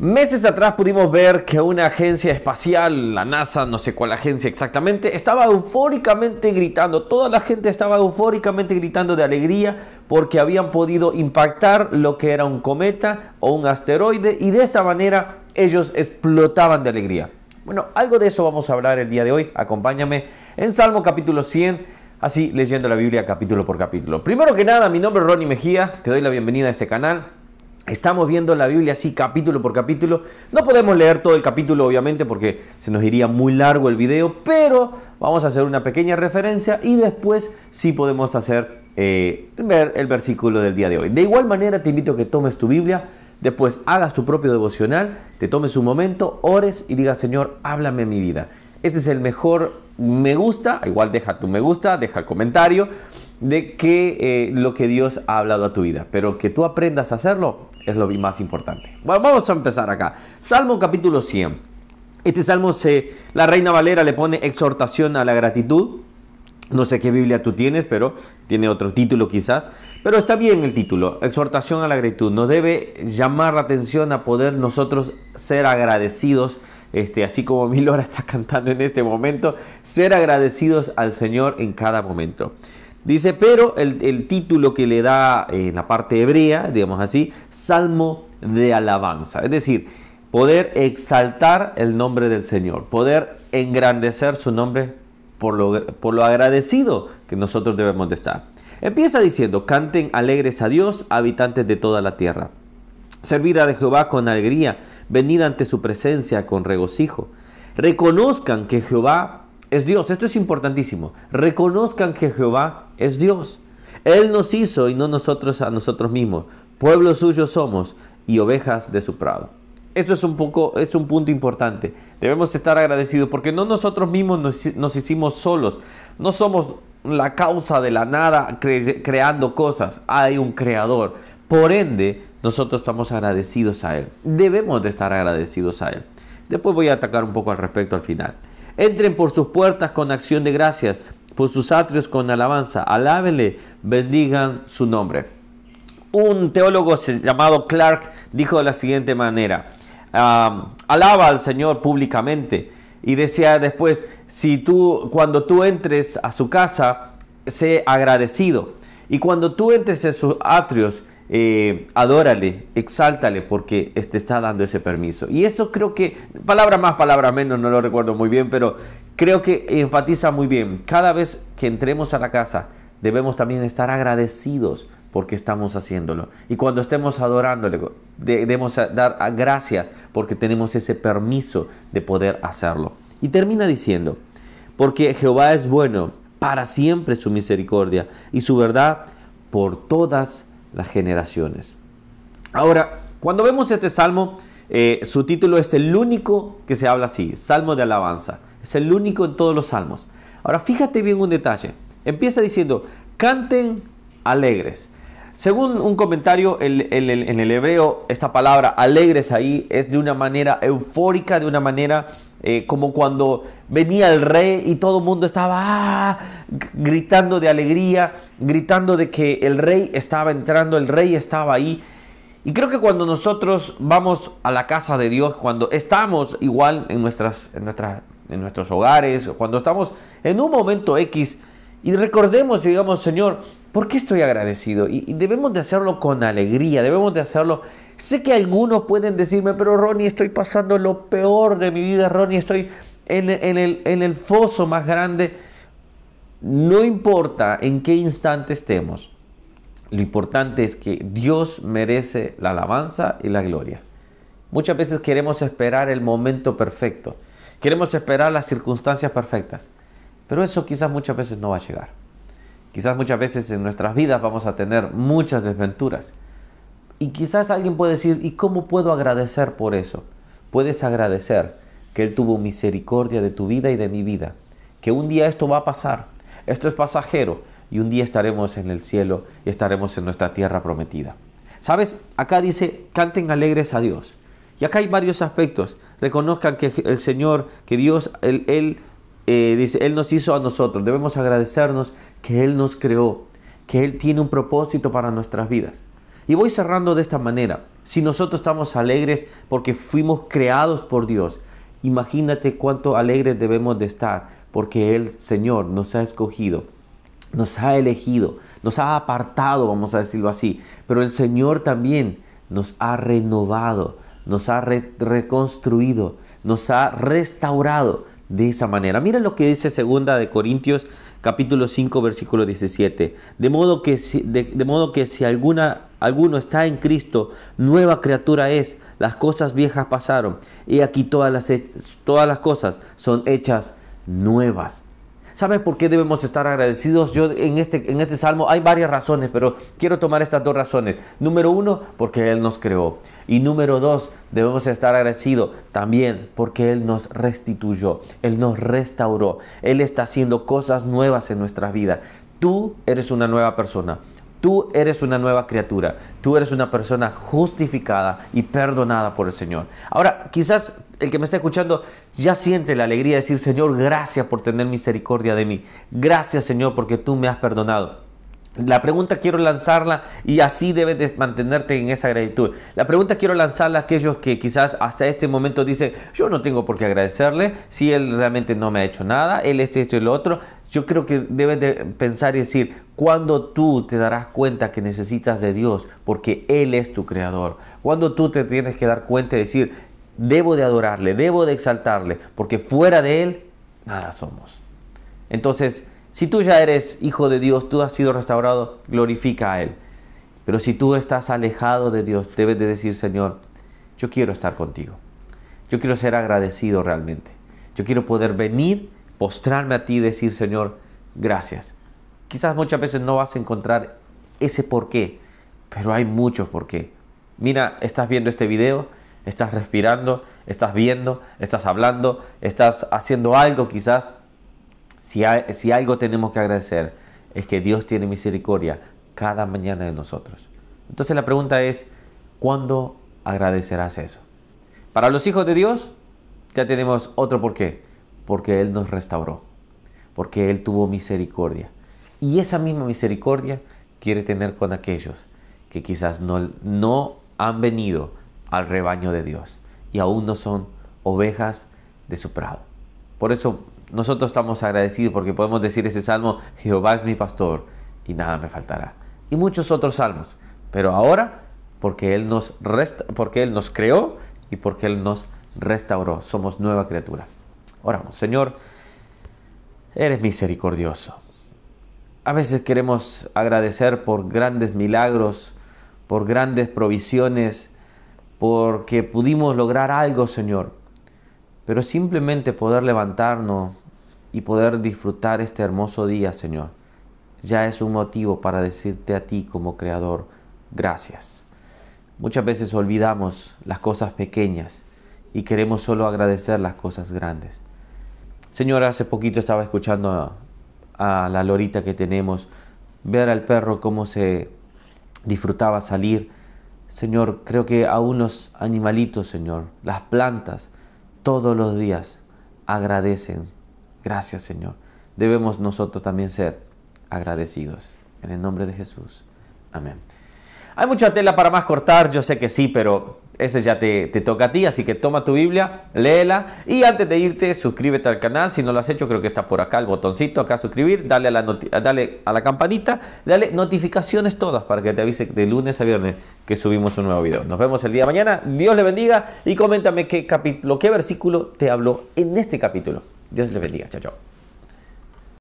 Meses atrás pudimos ver que una agencia espacial, la NASA, no sé cuál agencia exactamente, estaba eufóricamente gritando, toda la gente estaba eufóricamente gritando de alegría porque habían podido impactar lo que era un cometa o un asteroide y de esa manera ellos explotaban de alegría. Bueno, algo de eso vamos a hablar el día de hoy, acompáñame en Salmo capítulo 100 así leyendo la Biblia capítulo por capítulo. Primero que nada, mi nombre es Ronnie Mejía, te doy la bienvenida a este canal. Estamos viendo la Biblia así capítulo por capítulo. No podemos leer todo el capítulo obviamente porque se nos iría muy largo el video, pero vamos a hacer una pequeña referencia y después sí podemos hacer eh, ver el versículo del día de hoy. De igual manera te invito a que tomes tu Biblia, después hagas tu propio devocional, te tomes un momento, ores y digas Señor, háblame mi vida. Ese es el mejor me gusta, igual deja tu me gusta, deja el comentario de que eh, lo que Dios ha hablado a tu vida, pero que tú aprendas a hacerlo es lo más importante. Bueno, vamos a empezar acá. Salmo capítulo 100. Este salmo se, la Reina Valera le pone exhortación a la gratitud. No sé qué Biblia tú tienes, pero tiene otro título quizás. Pero está bien el título, exhortación a la gratitud. Nos debe llamar la atención a poder nosotros ser agradecidos, este, así como Milora está cantando en este momento, ser agradecidos al Señor en cada momento. Dice, pero el, título que le da eh, en la parte hebrea, digamos así, Salmo de alabanza. Es decir, poder exaltar el nombre del Señor, poder engrandecer su nombre por lo, por lo agradecido que nosotros debemos de estar. Empieza diciendo, canten alegres a Dios, habitantes de toda la tierra. Servir a Jehová con alegría, venid ante su presencia con regocijo. Reconozcan que Jehová es Dios. Esto es importantísimo. Reconozcan que Jehová es Dios. Él nos hizo y no nosotros a nosotros mismos. Pueblo suyo somos y ovejas de su prado. Esto es un, poco, es un punto importante. Debemos estar agradecidos porque no nosotros mismos nos, hicimos solos. No somos la causa de la nada creando cosas. Hay un creador. Por ende, nosotros estamos agradecidos a Él. Debemos de estar agradecidos a Él. Después voy a atacar un poco al respecto al final. Entren por sus puertas con acción de gracias, por sus atrios con alabanza. Alábenle, bendigan su nombre. Un teólogo llamado Clark dijo de la siguiente manera, alaba al Señor públicamente. Y decía después, si tú, cuando tú entres a su casa, sé agradecido. Y cuando tú entres en sus atrios, eh, adórale, exáltale, porque te está dando ese permiso. Y eso creo que, palabra más, palabra menos, no lo recuerdo muy bien, pero creo que enfatiza muy bien. Cada vez que entremos a la casa, debemos también estar agradecidos porque estamos haciéndolo. Y cuando estemos adorándole, debemos dar gracias porque tenemos ese permiso de poder hacerlo. Y termina diciendo, porque Jehová es bueno para siempre su misericordia y su verdad por todas las generaciones. Ahora, cuando vemos este salmo, eh, su título es el único que se habla así, Salmo de Alabanza. Es el único en todos los salmos. Ahora, fíjate bien un detalle. Empieza diciendo, canten alegres. Según un comentario en, en el hebreo, esta palabra alegres ahí es de una manera eufórica, de una manera eh, como cuando venía el rey y todo el mundo estaba ah, gritando de alegría, gritando de que el rey estaba entrando, el rey estaba ahí. Y creo que cuando nosotros vamos a la casa de Dios, cuando estamos igual en, nuestras, en, en nuestros hogares, cuando estamos en un momento X, y recordemos y digamos, Señor, ¿Por qué estoy agradecido? Y, debemos de hacerlo con alegría, debemos de hacerlo... Sé que algunos pueden decirme, pero Ronnie, estoy pasando lo peor de mi vida, Ronnie, estoy en el foso más grande. No importa en qué instante estemos, lo importante es que Dios merece la alabanza y la gloria. Muchas veces queremos esperar el momento perfecto, queremos esperar las circunstancias perfectas, pero eso quizás muchas veces no va a llegar. Quizás muchas veces en nuestras vidas vamos a tener muchas desventuras. Y quizás alguien puede decir, ¿y cómo puedo agradecer por eso? Puedes agradecer que Él tuvo misericordia de tu vida y de mi vida. Que un día esto va a pasar. Esto es pasajero. Y un día estaremos en el cielo y estaremos en nuestra tierra prometida. ¿Sabes? Acá dice, canten alegres a Dios. Y acá hay varios aspectos. Reconozcan que el Señor, que Dios, Él, eh, dice, Él nos hizo a nosotros. Debemos agradecernos que Él nos creó, que Él tiene un propósito para nuestras vidas. Y voy cerrando de esta manera. Si nosotros estamos alegres porque fuimos creados por Dios, imagínate cuánto alegres debemos de estar porque el Señor nos ha escogido, nos ha elegido, nos ha apartado, vamos a decirlo así. Pero el Señor también nos ha renovado, nos ha reconstruido, nos ha restaurado de esa manera. Mira lo que dice segunda de Corintios capítulo 5 versículo 17. De modo que si, modo que si alguna, alguno está en Cristo, nueva criatura es, las cosas viejas pasaron y aquí todas las, todas las cosas son hechas nuevas. ¿Sabes por qué debemos estar agradecidos? Yo en este, en este salmo hay varias razones, pero quiero tomar estas dos razones. Número uno, porque Él nos creó. Y número dos, debemos estar agradecidos también porque Él nos restituyó, Él nos restauró, Él está haciendo cosas nuevas en nuestras vidas. Tú eres una nueva persona. Tú eres una nueva criatura, tú eres una persona justificada y perdonada por el Señor. Ahora, quizás el que me está escuchando ya siente la alegría de decir, Señor, gracias por tener misericordia de mí. Gracias, Señor, porque tú me has perdonado. La pregunta quiero lanzarla y así debes mantenerte en esa gratitud. La pregunta quiero lanzarla a aquellos que quizás hasta este momento dicen, yo no tengo por qué agradecerle, si él realmente no me ha hecho nada, él esto, esto y lo otro. Yo creo que debes de pensar y decir, cuando tú te darás cuenta que necesitas de Dios, porque Él es tu creador. Cuando tú te tienes que dar cuenta y decir, debo de adorarle, debo de exaltarle, porque fuera de Él, nada somos. Entonces, si tú ya eres hijo de Dios, tú has sido restaurado, glorifica a Él. Pero si tú estás alejado de Dios, debes de decir, Señor, yo quiero estar contigo. Yo quiero ser agradecido realmente. Yo quiero poder venir, postrarme a ti y decir, Señor, gracias. Quizás muchas veces no vas a encontrar ese por qué, pero hay muchos por qué. Mira, estás viendo este video, estás respirando, estás viendo, estás hablando, estás haciendo algo quizás si, algo tenemos que agradecer es que Dios tiene misericordia cada mañana de nosotros. Entonces la pregunta es, ¿cuándo agradecerás eso? Para los hijos de Dios ya tenemos otro por qué. Porque Él nos restauró, porque Él tuvo misericordia. Y esa misma misericordia quiere tener con aquellos que quizás no, no han venido al rebaño de Dios y aún no son ovejas de su prado. Por eso nosotros estamos agradecidos porque podemos decir ese salmo, Jehová es mi pastor y nada me faltará. Y muchos otros salmos. Pero ahora, porque Él nos, resta, porque él nos creó y porque Él nos restauró, somos nueva criatura. Oramos, Señor, eres misericordioso. A veces queremos agradecer por grandes milagros, por grandes provisiones, porque pudimos lograr algo, Señor. Pero simplemente poder levantarnos, y poder disfrutar este hermoso día, Señor, ya es un motivo para decirte a ti como Creador, gracias. Muchas veces olvidamos las cosas pequeñas y queremos solo agradecer las cosas grandes. Señor, hace poquito estaba escuchando a, la lorita que tenemos, ver al perro cómo se disfrutaba salir. Señor, creo que a unos animalitos, Señor, las plantas, todos los días agradecen Gracias Señor. Debemos nosotros también ser agradecidos. En el nombre de Jesús. Amén. Hay mucha tela para más cortar, yo sé que sí, pero ese ya te, toca a ti, así que toma tu Biblia, léela y antes de irte suscríbete al canal, si no lo has hecho creo que está por acá el botoncito, acá suscribir, dale a la, dale a la campanita, dale notificaciones todas para que te avise de lunes a viernes que subimos un nuevo video. Nos vemos el día de mañana, Dios le bendiga y coméntame qué capítulo, qué versículo te habló en este capítulo. Dios les bendiga. Chao, chao.